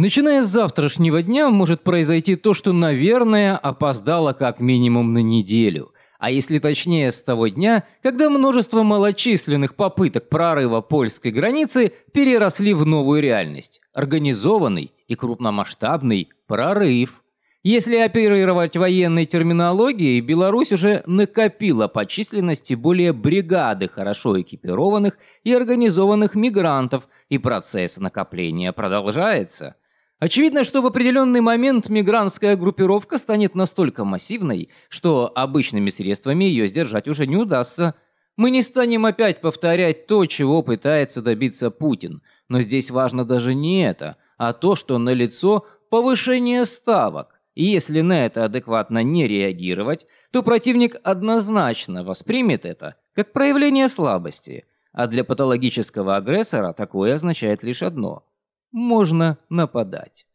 Начиная с завтрашнего дня может произойти то, что, наверное, опоздало как минимум на неделю. А если точнее, с того дня, когда множество малочисленных попыток прорыва польской границы переросли в новую реальность – организованный и крупномасштабный прорыв. Если оперировать военной терминологией, Беларусь уже накопила по численности более бригады хорошо экипированных и организованных мигрантов, и процесс накопления продолжается – Очевидно, что в определенный момент мигрантская группировка станет настолько массивной, что обычными средствами ее сдержать уже не удастся. Мы не станем опять повторять то, чего пытается добиться Путин. Но здесь важно даже не это, а то, что налицо повышение ставок. И если на это адекватно не реагировать, то противник однозначно воспримет это как проявление слабости. А для патологического агрессора такое означает лишь одно – можно нападать.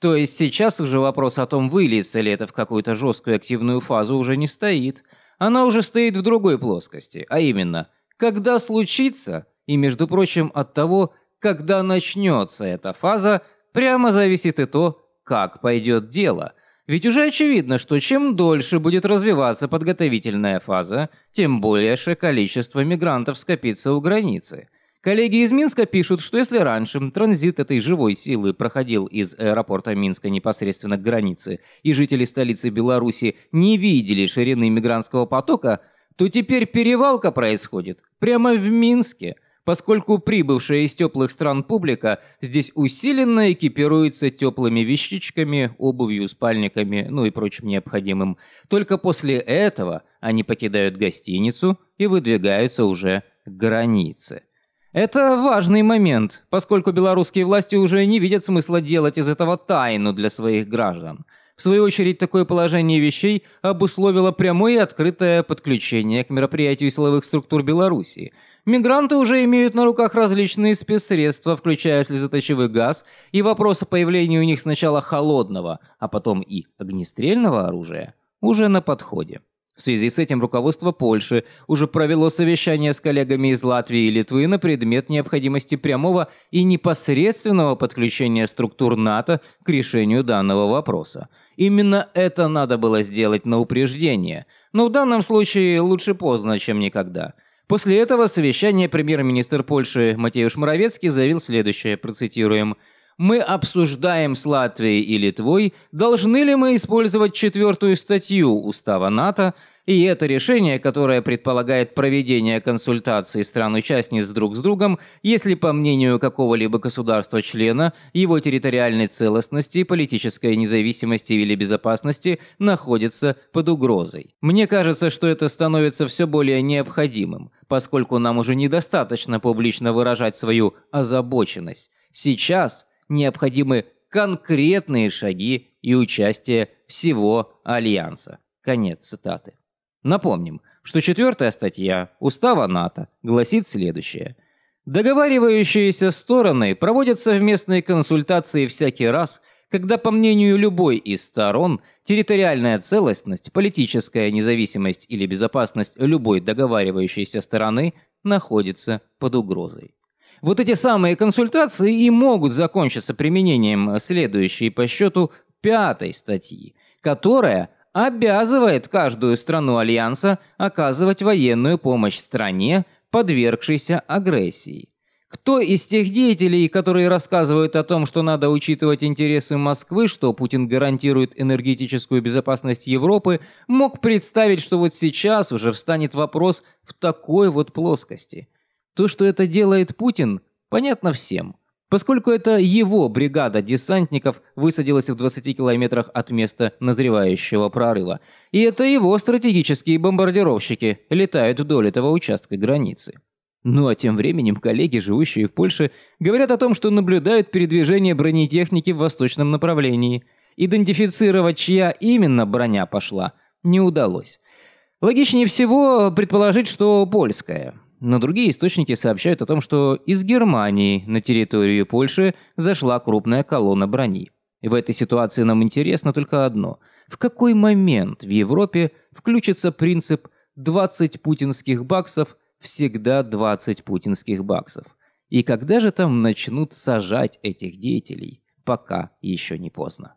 То есть сейчас уже вопрос о том, выльется ли это в какую-то жесткую активную фазу, уже не стоит. Она уже стоит в другой плоскости, а именно, когда случится, и, между прочим, от того, когда начнется эта фаза, прямо зависит и то, как пойдет дело. Ведь уже очевидно, что чем дольше будет развиваться подготовительная фаза, тем большее количество мигрантов скопится у границы. Коллеги из Минска пишут, что если раньше транзит этой живой силы проходил из аэропорта Минска непосредственно к границе, и жители столицы Беларуси не видели ширины мигрантского потока, то теперь перевалка происходит прямо в Минске, поскольку прибывшая из теплых стран публика здесь усиленно экипируется теплыми вещичками, обувью, спальниками, ну и прочим необходимым. Только после этого они покидают гостиницу и выдвигаются уже к границе. Это важный момент, поскольку белорусские власти уже не видят смысла делать из этого тайну для своих граждан. В свою очередь, такое положение вещей обусловило прямое и открытое подключение к мероприятию силовых структур Беларуси. Мигранты уже имеют на руках различные спецсредства, включая слезоточивый газ, и вопрос о появлении у них сначала холодного, а потом и огнестрельного оружия уже на подходе. В связи с этим руководство Польши уже провело совещание с коллегами из Латвии и Литвы на предмет необходимости прямого и непосредственного подключения структур НАТО к решению данного вопроса. Именно это надо было сделать на упреждение. Но в данном случае лучше поздно, чем никогда. После этого совещания премьер-министр Польши Матеуш Моровецкий заявил следующее, процитируем – мы обсуждаем с Латвией и Литвой, должны ли мы использовать четвертую статью Устава НАТО, и это решение, которое предполагает проведение консультаций стран-участниц друг с другом, если, по мнению какого-либо государства-члена, его территориальной целостности, политической независимости или безопасности находится под угрозой. Мне кажется, что это становится все более необходимым, поскольку нам уже недостаточно публично выражать свою озабоченность. Сейчас – необходимы конкретные шаги и участие всего Альянса. Конец цитаты. Напомним, что четвертая статья Устава НАТО гласит следующее. Договаривающиеся стороны проводят совместные консультации всякий раз, когда, по мнению любой из сторон, территориальная целостность, политическая независимость или безопасность любой договаривающейся стороны находится под угрозой. Вот эти самые консультации и могут закончиться применением следующей по счету пятой статьи, которая обязывает каждую страну Альянса оказывать военную помощь стране, подвергшейся агрессии. Кто из тех деятелей, которые рассказывают о том, что надо учитывать интересы Москвы, что Путин гарантирует энергетическую безопасность Европы, мог представить, что вот сейчас уже встанет вопрос в такой вот плоскости – то, что это делает Путин, понятно всем, поскольку это его бригада десантников высадилась в 20 километрах от места назревающего прорыва. И это его стратегические бомбардировщики летают вдоль этого участка границы. Ну а тем временем коллеги, живущие в Польше, говорят о том, что наблюдают передвижение бронетехники в восточном направлении. Идентифицировать, чья именно броня пошла, не удалось. Логичнее всего предположить, что польская. Но другие источники сообщают о том, что из Германии на территорию Польши зашла крупная колонна брони. И в этой ситуации нам интересно только одно. В какой момент в Европе включится принцип 20 путинских баксов, всегда 20 путинских баксов? И когда же там начнут сажать этих деятелей? Пока еще не поздно.